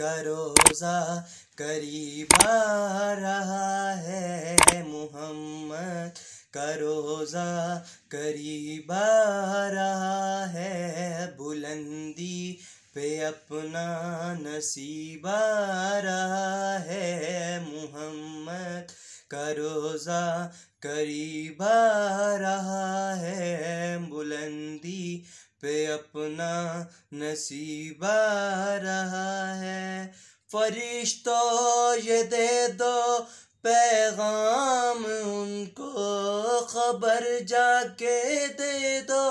का रोज़ा करीब रहा है मोहम्मद का रोज़ा करीब रहा है बुलंदी पे अपना नसीब रहा है मोहम्मद का रोज़ा करीब रहा है पे अपना नसीबा रहा है फरिश्तों ये दे दो पैगाम उनको खबर जाके दे दो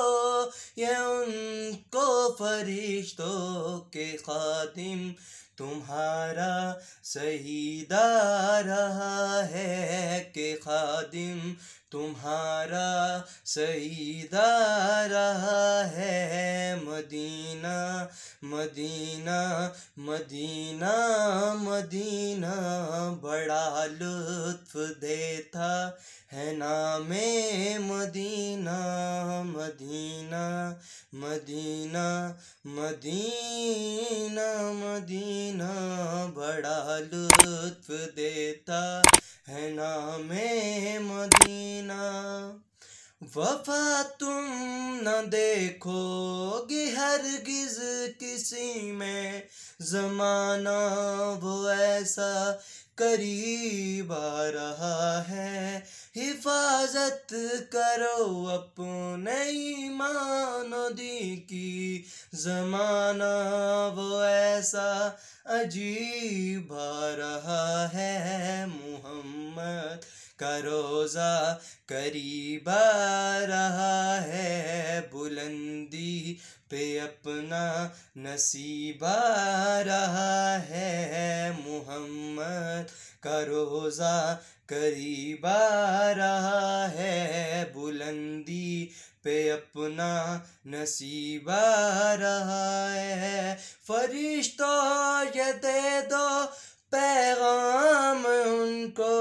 ये उनको फरिश्तों के खातिम तुम्हारा सही रहा के खादिम तुम्हारा सईदा रहा है मदीना मदीना मदीना मदीना बड़ा लुत्फ देता है नामे Medina Medina Medina Medina Medina बड़ा लुत्फ देता है नाम मदीना वफा तुम न देखोगे हर गिज किसी में जमाना वो ऐसा करीब आ रहा है हिफाजत करो अपने ईमान दी की जमाना वो ऐसा अजीब आ रहा है मोहम्मद का रोज़ा करीब आ रहा है बुलंदी पे अपना नसीब आ रहा है मोहम्मद का रोज़ा करीब आ रहा है बुलंदी पे अपना नसीबा रहा है फरिश्तों ये दे दो पैगाम उनको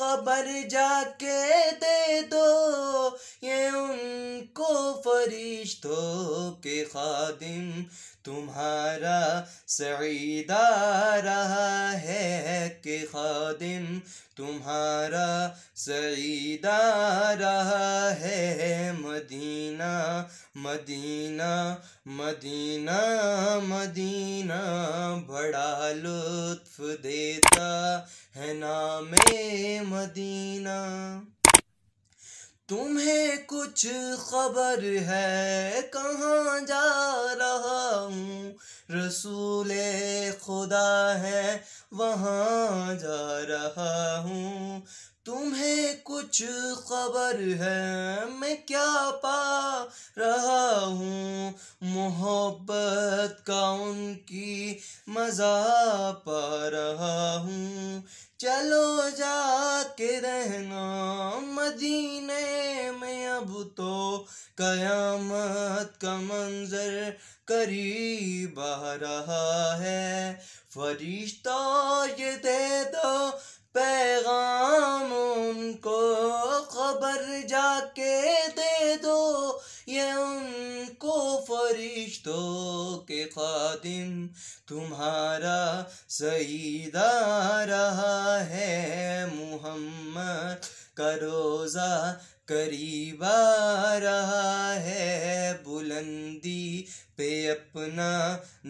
खबर जाके दे दो ये उनको फरिश्तों के खादिम तुम्हारा सईदा रहा है कि खादिम तुम्हारा सईदा रहा है मदीना मदीना मदीना मदीना बड़ा लुत्फ देता है नामे मदीना तुम्हें कुछ खबर है कहाँ जा रहा हूँ रसूल खुदा है वहाँ जा रहा हूँ तुम्हें कुछ खबर है मैं क्या पा रहा हूँ मोहब्बत का उनकी मज़ा पा रहा हूँ चलो जा के रहना मदीने अब तो कयामत का मंजर करीब आ रहा है फरिश्ता ये दे दो पैगाम उनको खबर जाके दे दो ये उनको फरिश्तों के खादिम तुम्हारा सईदा रहा है मुहम्मद का रोज़ा करीब रहा है बुलंदी पे अपना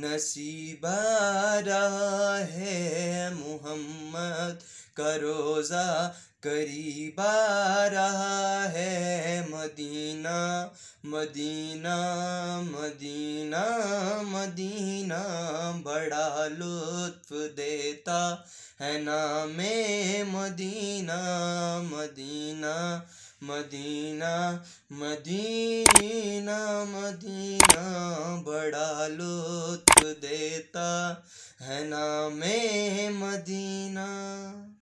नसीब रहा है मोहम्मद का रोज़ा करीब रहा मदीना मदीना मदीना मदीना बड़ा लुत्फ देता है नामे Medina Medina Medina Medina Medina बड़ा लुत्फ देता है नामे मदीना